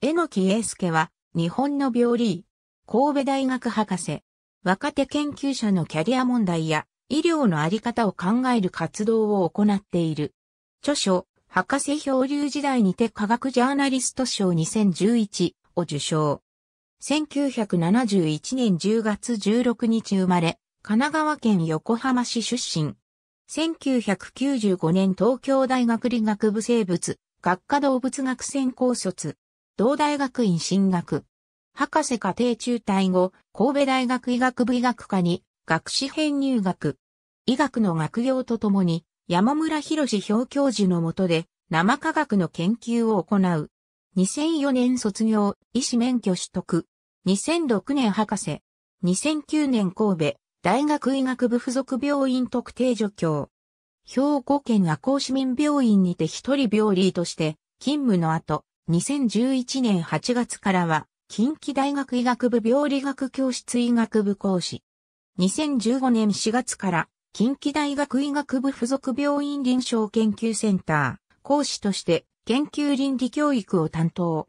ノ木英介は、日本の病理医、神戸大学博士、若手研究者のキャリア問題や、医療のあり方を考える活動を行っている。著書、博士漂流時代にて科学ジャーナリスト賞2011を受賞。1971年10月16日生まれ、神奈川県横浜市出身。1995年東京大学理学部生物、学科動物学専攻卒。同大学院進学。博士課程中退後、神戸大学医学部医学科に学士編入学。医学の学業とともに、山村博表教授の下で、生科学の研究を行う。2004年卒業、医師免許取得。2006年博士。2009年神戸、大学医学部附属病院特定助教。兵庫県赤穂市民病院にて一人病理医として勤務の後、2011年8月からは、近畿大学医学部病理学教室医学部講師。2015年4月から、近畿大学医学部附属病院臨床研究センター、講師として、研究倫理教育を担当。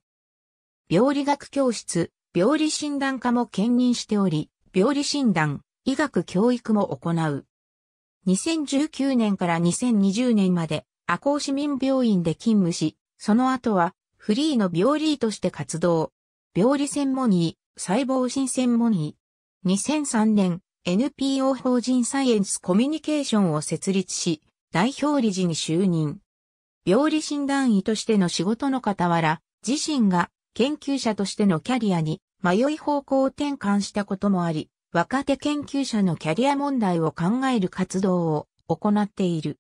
病理学教室、病理診断科も兼任しており、病理診断、医学教育も行う。2019年から2020年まで、赤穂市民病院で勤務し、その後はフリーの病理医として活動。病理専門医、細胞診専門医。2003年、NPO 法人サイエンスコミュニケーションを設立し、代表理事に就任。病理診断医としての仕事の傍ら、自身が研究者としてのキャリアに迷い方向を転換したこともあり、若手研究者のキャリア問題を考える活動を行っている。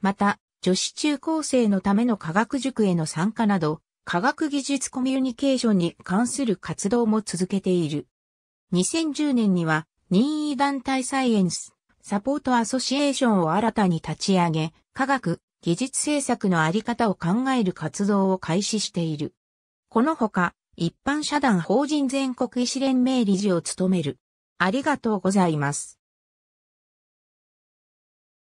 また、女子中高生のための科学塾への参加など、科学技術コミュニケーションに関する活動も続けている。2010年には任意団体サイエンスサポートアソシエーションを新たに立ち上げ、科学、技術政策のあり方を考える活動を開始している。このほか、一般社団法人全国医師連盟理事を務める。ありがとうございます。